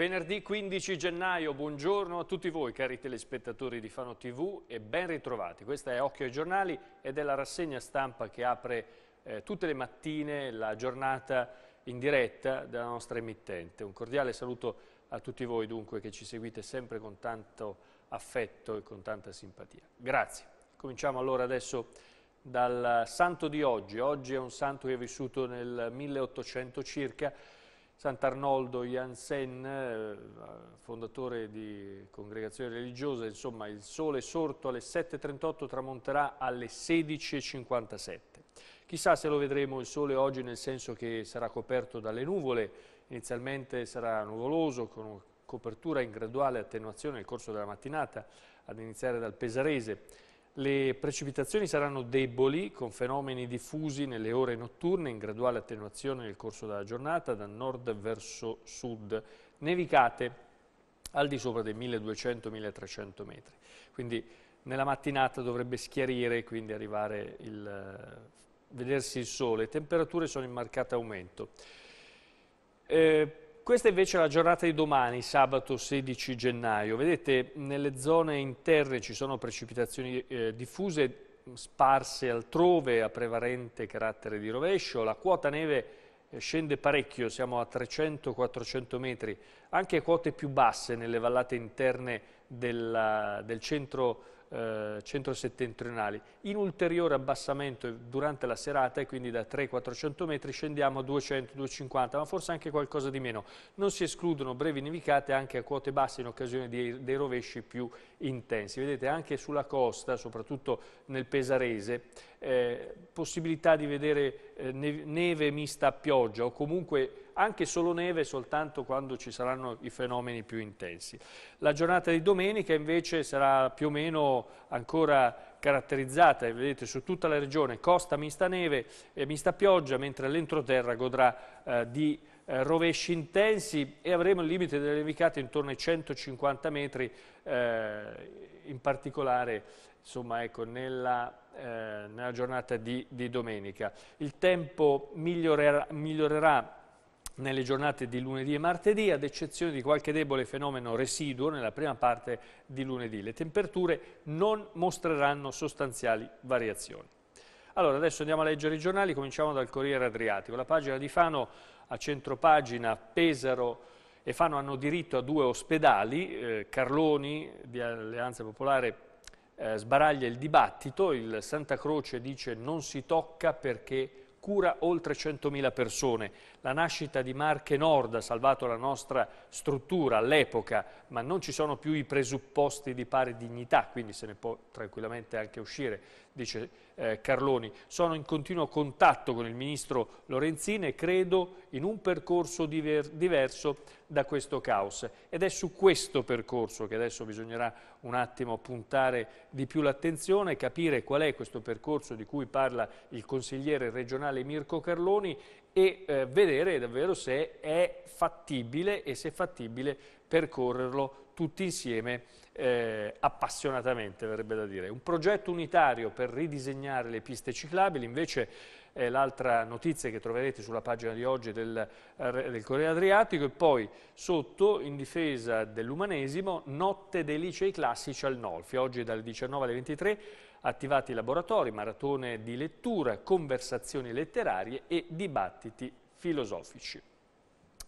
Venerdì 15 gennaio, buongiorno a tutti voi cari telespettatori di Fano TV e ben ritrovati. Questa è Occhio ai giornali ed è la rassegna stampa che apre eh, tutte le mattine la giornata in diretta della nostra emittente. Un cordiale saluto a tutti voi dunque che ci seguite sempre con tanto affetto e con tanta simpatia. Grazie. Cominciamo allora adesso dal santo di oggi. Oggi è un santo che è vissuto nel 1800 circa Sant'Arnoldo Jansen, eh, fondatore di congregazione religiosa, insomma il sole sorto alle 7.38 tramonterà alle 16.57. Chissà se lo vedremo il sole oggi nel senso che sarà coperto dalle nuvole, inizialmente sarà nuvoloso con copertura in graduale attenuazione nel corso della mattinata, ad iniziare dal Pesarese. Le precipitazioni saranno deboli, con fenomeni diffusi nelle ore notturne, in graduale attenuazione nel corso della giornata, da nord verso sud, nevicate al di sopra dei 1200-1300 metri. Quindi nella mattinata dovrebbe schiarire, e quindi arrivare il, vedersi il sole. Temperature sono in marcato aumento. Eh, questa invece è la giornata di domani, sabato 16 gennaio. Vedete, nelle zone interne ci sono precipitazioni eh, diffuse, sparse altrove, a prevalente carattere di rovescio. La quota neve eh, scende parecchio, siamo a 300-400 metri, anche quote più basse nelle vallate interne della, del centro eh, centro-settentrionali. In ulteriore abbassamento durante la serata e quindi da 300-400 metri scendiamo a 200-250, ma forse anche qualcosa di meno. Non si escludono brevi nevicate anche a quote basse in occasione di, dei rovesci più intensi. Vedete anche sulla costa, soprattutto nel Pesarese, eh, possibilità di vedere eh, neve mista a pioggia o comunque anche solo neve soltanto quando ci saranno i fenomeni più intensi. La giornata di domenica invece sarà più o meno ancora caratterizzata, vedete, su tutta la regione, costa mista neve e mista pioggia, mentre l'entroterra godrà eh, di eh, rovesci intensi e avremo il limite delle nevicate intorno ai 150 metri, eh, in particolare insomma, ecco, nella, eh, nella, giornata di, di, domenica. Il tempo migliorerà, migliorerà nelle giornate di lunedì e martedì, ad eccezione di qualche debole fenomeno residuo nella prima parte di lunedì. Le temperature non mostreranno sostanziali variazioni. Allora, adesso andiamo a leggere i giornali, cominciamo dal Corriere Adriatico. La pagina di Fano, a centropagina, Pesaro e Fano hanno diritto a due ospedali, eh, Carloni di Alleanza Popolare eh, sbaraglia il dibattito, il Santa Croce dice non si tocca perché cura oltre 100.000 persone. La nascita di Marche Nord ha salvato la nostra struttura all'epoca, ma non ci sono più i presupposti di pari dignità, quindi se ne può tranquillamente anche uscire, dice eh, Carloni. Sono in continuo contatto con il ministro Lorenzini e credo in un percorso diver diverso da questo caos. Ed è su questo percorso che adesso bisognerà un attimo puntare di più l'attenzione, capire qual è questo percorso di cui parla il consigliere regionale nazionale Mirko Carloni e eh, vedere davvero se è fattibile e se è fattibile percorrerlo tutti insieme eh, appassionatamente, verrebbe da dire. Un progetto unitario per ridisegnare le piste ciclabili, invece è eh, l'altra notizia che troverete sulla pagina di oggi del, eh, del Corriere Adriatico e poi sotto, in difesa dell'umanesimo, notte dei licei classici al Nolfi, oggi dalle 19 alle 23 attivati i laboratori, maratone di lettura, conversazioni letterarie e dibattiti filosofici.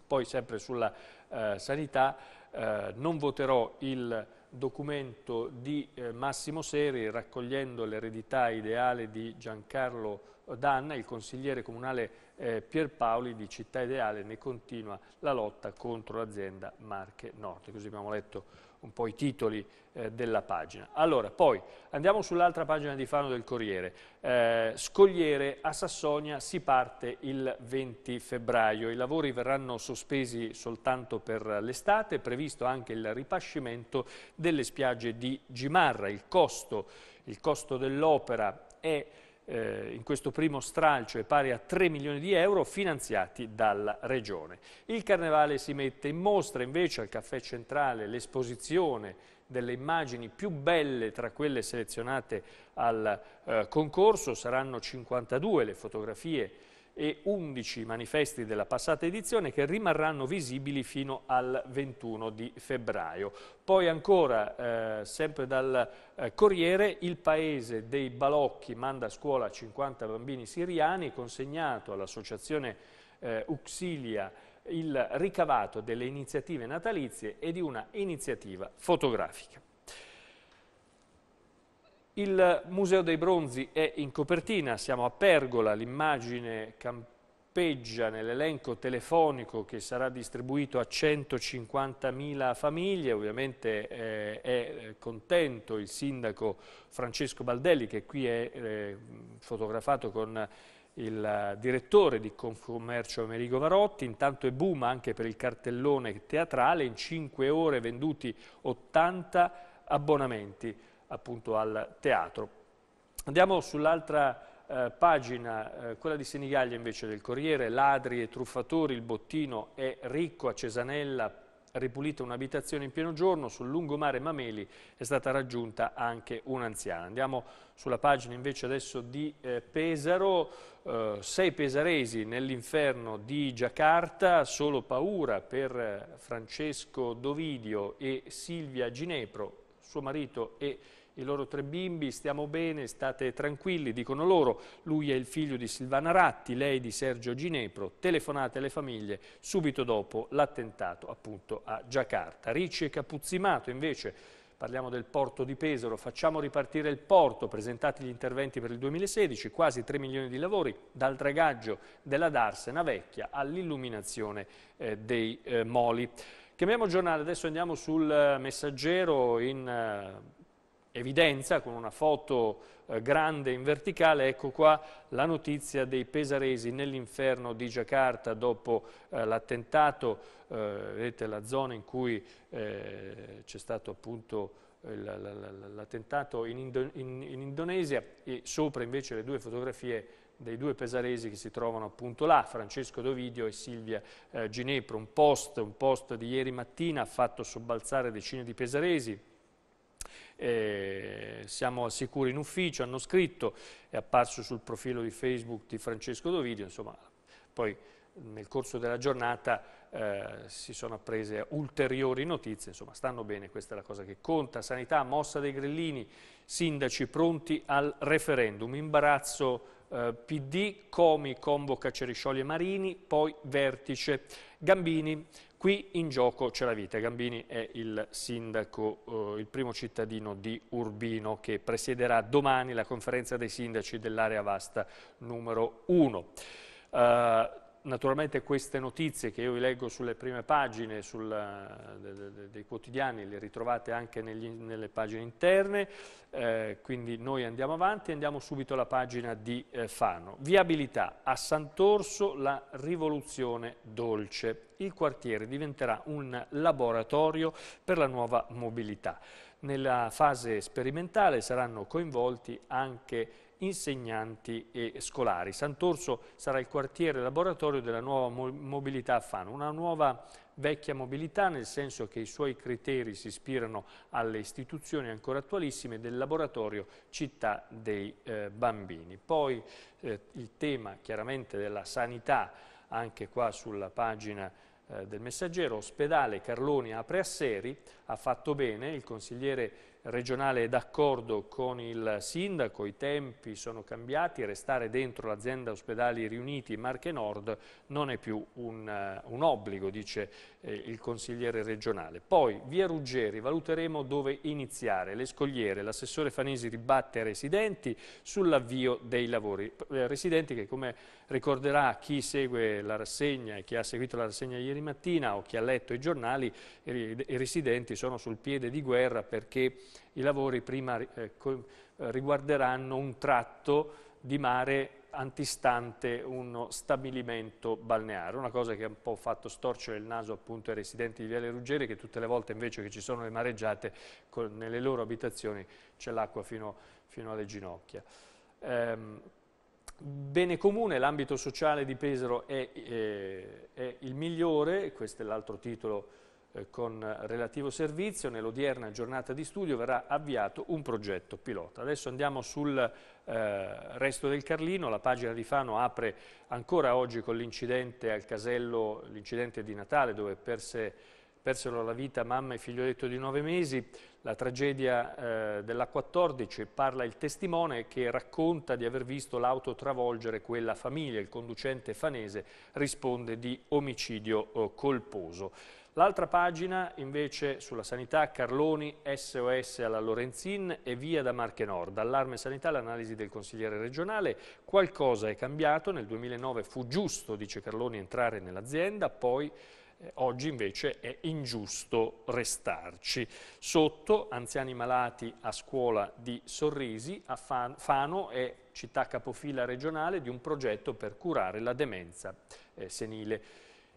Poi sempre sulla eh, sanità eh, non voterò il documento di eh, Massimo Seri raccogliendo l'eredità ideale di Giancarlo Danna, il consigliere comunale eh, Pierpaoli di Città Ideale ne continua la lotta contro l'azienda Marche Nord. Così abbiamo letto un po' i titoli eh, della pagina. Allora, poi andiamo sull'altra pagina di Fano del Corriere. Eh, scogliere a Sassonia si parte il 20 febbraio. I lavori verranno sospesi soltanto per l'estate, è previsto anche il ripascimento delle spiagge di Gimarra. Il costo, il costo dell'opera è eh, in questo primo stralcio è pari a 3 milioni di euro finanziati dalla Regione. Il Carnevale si mette in mostra invece al Caffè Centrale l'esposizione delle immagini più belle tra quelle selezionate al eh, concorso, saranno 52 le fotografie e 11 manifesti della passata edizione che rimarranno visibili fino al 21 di febbraio. Poi ancora, eh, sempre dal eh, Corriere, il paese dei Balocchi manda a scuola 50 bambini siriani, consegnato all'associazione eh, Uxilia il ricavato delle iniziative natalizie e di una iniziativa fotografica. Il Museo dei Bronzi è in copertina, siamo a Pergola, l'immagine campeggia nell'elenco telefonico che sarà distribuito a 150.000 famiglie, ovviamente eh, è eh, contento il sindaco Francesco Baldelli che qui è eh, fotografato con il direttore di Confcommercio Amerigo Varotti, intanto è boom anche per il cartellone teatrale, in 5 ore venduti 80 abbonamenti appunto al teatro. Andiamo sull'altra eh, pagina, eh, quella di Senigallia invece del Corriere, ladri e truffatori, il bottino è ricco a Cesanella, ripulita un'abitazione in pieno giorno, sul lungomare Mameli è stata raggiunta anche un'anziana. Andiamo sulla pagina invece adesso di eh, Pesaro, eh, sei pesaresi nell'inferno di Giacarta, solo paura per eh, Francesco Dovidio e Silvia Ginepro, suo marito e i loro tre bimbi, stiamo bene, state tranquilli, dicono loro, lui è il figlio di Silvana Ratti, lei di Sergio Ginepro, telefonate alle famiglie subito dopo l'attentato appunto a Giacarta. Ricci e Capuzzimato invece parliamo del porto di Pesaro, facciamo ripartire il porto, presentati gli interventi per il 2016, quasi 3 milioni di lavori, dal dragaggio della Darsena vecchia all'illuminazione eh, dei eh, moli. Chiamiamo giornale, adesso andiamo sul eh, messaggero in... Eh, evidenza con una foto eh, grande in verticale, ecco qua la notizia dei pesaresi nell'inferno di Giacarta dopo eh, l'attentato, eh, vedete la zona in cui eh, c'è stato appunto eh, l'attentato in, Indo in, in Indonesia e sopra invece le due fotografie dei due pesaresi che si trovano appunto là, Francesco Dovidio e Silvia eh, Ginepro. Un post, un post di ieri mattina ha fatto sobbalzare decine di pesaresi, eh, siamo al sicuro in ufficio, hanno scritto, è apparso sul profilo di Facebook di Francesco Dovidio, insomma poi nel corso della giornata eh, si sono apprese ulteriori notizie, insomma stanno bene, questa è la cosa che conta, sanità, mossa dei grillini, sindaci pronti al referendum, imbarazzo Uh, eh, PD, Comi convoca Ceriscioli e Marini, poi vertice. Gambini, Qui in gioco c'è la vita. Gambini è il sindaco, eh, il primo cittadino di Urbino che presiederà domani la conferenza dei sindaci dell'area vasta numero 1. Uh, eh, Naturalmente queste notizie che io vi leggo sulle prime pagine sul, eh, de, de, dei quotidiani le ritrovate anche negli, nelle pagine interne, eh, quindi noi andiamo avanti e andiamo subito alla pagina di eh, Fano. Viabilità, a Sant'Orso la rivoluzione dolce. Il quartiere diventerà un laboratorio per la nuova mobilità. Nella fase sperimentale saranno coinvolti anche insegnanti e scolari. Sant'Orso sarà il quartiere laboratorio della nuova mobilità a Fano, una nuova vecchia mobilità nel senso che i suoi criteri si ispirano alle istituzioni ancora attualissime del laboratorio città dei eh, bambini. Poi eh, il tema chiaramente della sanità anche qua sulla pagina eh, del Messaggero, ospedale Carloni apre a Seri, ha fatto bene, il consigliere regionale è d'accordo con il sindaco, i tempi sono cambiati, restare dentro l'azienda ospedali riuniti Marche Nord non è più un, eh, un obbligo, dice eh, il consigliere regionale. Poi via Ruggeri, valuteremo dove iniziare, le scogliere, l'assessore Fanesi ribatte ai residenti sull'avvio dei lavori, eh, residenti che come ricorderà chi segue la rassegna e chi ha seguito la rassegna ieri mattina o chi ha letto i giornali, i, residenti sono sul piede di guerra perché i lavori prima eh, riguarderanno un tratto di mare antistante uno stabilimento balneare, una cosa che ha un po' fatto storcere il naso appunto ai residenti di Viale Ruggeri che tutte le volte invece che ci sono le mareggiate con, nelle loro abitazioni c'è l'acqua fino, fino, alle ginocchia. Ehm, Bene comune, l'ambito sociale di Pesaro è, eh, è il migliore, questo è l'altro titolo eh, con relativo servizio, nell'odierna giornata di studio verrà avviato un progetto pilota. Adesso andiamo sul eh, resto del Carlino, la pagina di Fano apre ancora oggi con l'incidente al casello, l'incidente di Natale dove perse, persero la vita mamma e figlioletto di nove mesi, la tragedia eh, della 14 parla il testimone che racconta di aver visto l'auto travolgere quella famiglia. Il conducente fanese risponde di omicidio eh, colposo. L'altra pagina invece sulla sanità, Carloni, SOS alla Lorenzin e via da Marche Nord. Allarme sanità, l'analisi del consigliere regionale. Qualcosa è cambiato, nel 2009 fu giusto, dice Carloni, entrare nell'azienda, poi eh, oggi invece è ingiusto restarci. Sotto, anziani malati a scuola di Sorrisi, a Fano è città capofila regionale di un progetto per curare la demenza eh, senile.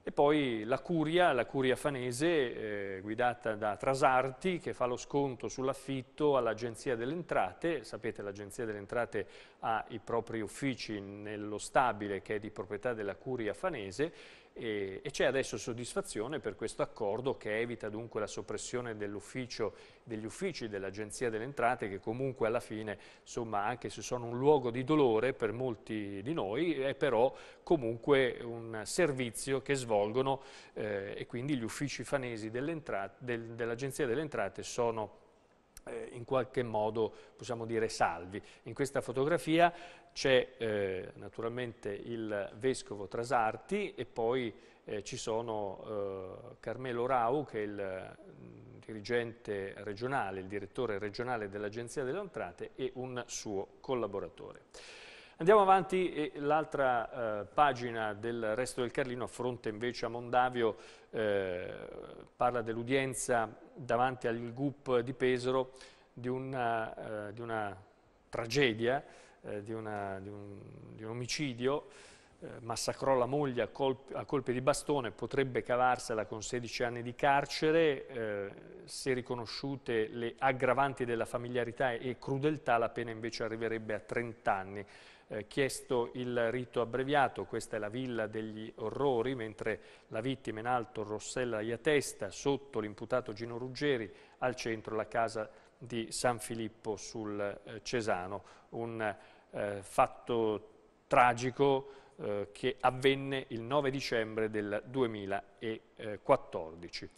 E poi la curia, la curia fanese, eh, guidata da Trasarti, che fa lo sconto sull'affitto all'Agenzia delle Entrate. Sapete, l'Agenzia delle Entrate ha i propri uffici nello stabile che è di proprietà della curia fanese e, e c'è adesso soddisfazione per questo accordo che evita dunque la soppressione degli uffici dell'Agenzia delle Entrate che comunque alla fine, insomma, anche se sono un luogo di dolore per molti di noi, è però comunque un servizio che svolgono eh, e quindi gli uffici fanesi dell'Agenzia dell dell delle Entrate sono eh, in qualche modo possiamo dire salvi. In questa fotografia c'è eh, naturalmente il vescovo Trasarti e poi eh, ci sono eh, Carmelo Rau che è il mm, dirigente regionale, il direttore regionale dell'Agenzia delle Entrate e un suo collaboratore. Andiamo avanti l'altra eh, pagina del resto del Carlino, affronta invece a Mondavio, eh, parla dell'udienza davanti al GUP di Pesaro di una, eh, di una tragedia, eh, di, una, di, un, di, un, omicidio, eh, massacrò la moglie a, colp a, colpi di bastone, potrebbe cavarsela con 16 anni di carcere, eh, se riconosciute le aggravanti della familiarità e crudeltà la pena invece arriverebbe a 30 anni eh, chiesto il rito abbreviato, questa è la Villa degli Orrori, mentre la vittima in alto Rossella Iatesta, sotto l'imputato Gino Ruggeri, al centro la casa di San Filippo sul eh, Cesano, un eh, fatto tragico eh, che avvenne il 9 dicembre del 2014.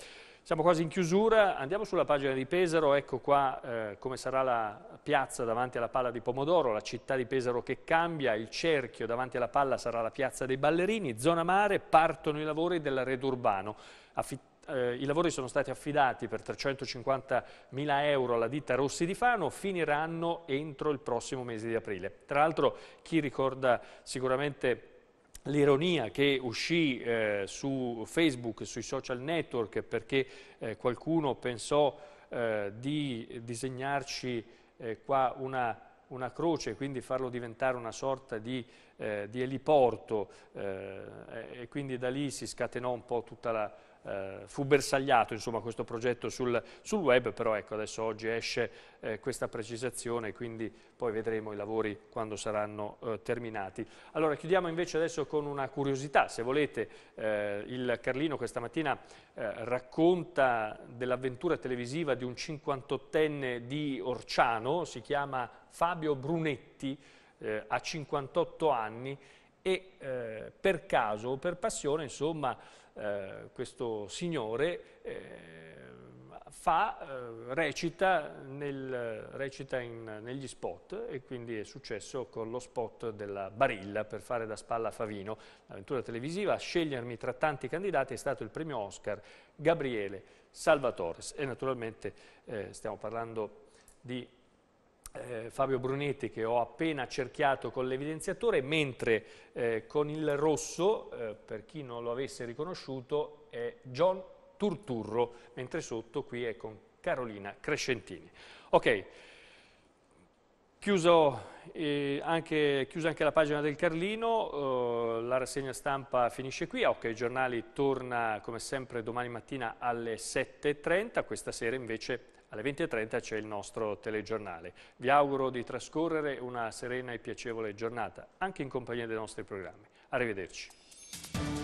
Siamo quasi in chiusura, andiamo sulla pagina di Pesaro, ecco qua eh, come sarà la piazza davanti alla palla di Pomodoro, la città di Pesaro che cambia, il cerchio davanti alla palla sarà la piazza dei ballerini, zona mare, partono i lavori dell'arredo urbano. Affitt eh, I lavori sono stati affidati per 350 mila euro alla ditta Rossi di Fano, finiranno entro il prossimo mese di aprile. Tra l'altro chi ricorda sicuramente l'ironia che uscì eh, su Facebook, sui social network, perché eh, qualcuno pensò eh, di disegnarci eh, qua una, una croce e quindi farlo diventare una sorta di, eh, di eliporto eh, e quindi da lì si scatenò un po' tutta la, eh, fu bersagliato insomma, questo progetto sul, sul, web, però ecco, adesso oggi esce eh, questa precisazione, quindi poi vedremo i lavori quando saranno eh, terminati. Allora chiudiamo invece adesso con una curiosità, se volete, eh, il Carlino questa mattina eh, racconta dell'avventura televisiva di un 58enne di Orciano, si chiama Fabio Brunetti, ha eh, 58 anni e per caso o per passione insomma eh, questo signore eh, fa, eh, recita, nel, recita in, negli spot e quindi è successo con lo spot della Barilla per fare da spalla a Favino. L'avventura televisiva a scegliermi tra tanti candidati è stato il premio Oscar Gabriele Salvatore e naturalmente eh, stiamo parlando di eh, Fabio Brunetti che ho appena cerchiato con l'evidenziatore, mentre eh, con il rosso, eh, per chi non lo avesse riconosciuto, è John Turturro, mentre sotto qui è con Carolina Crescentini. Okay. Chiuso, eh, anche, chiusa anche la pagina del Carlino, eh, la rassegna stampa finisce qui, Ok Giornali torna come sempre domani mattina alle 7.30, questa sera invece alle 20.30 c'è il nostro telegiornale. Vi auguro di trascorrere una serena e piacevole giornata, anche in compagnia dei nostri programmi. Arrivederci.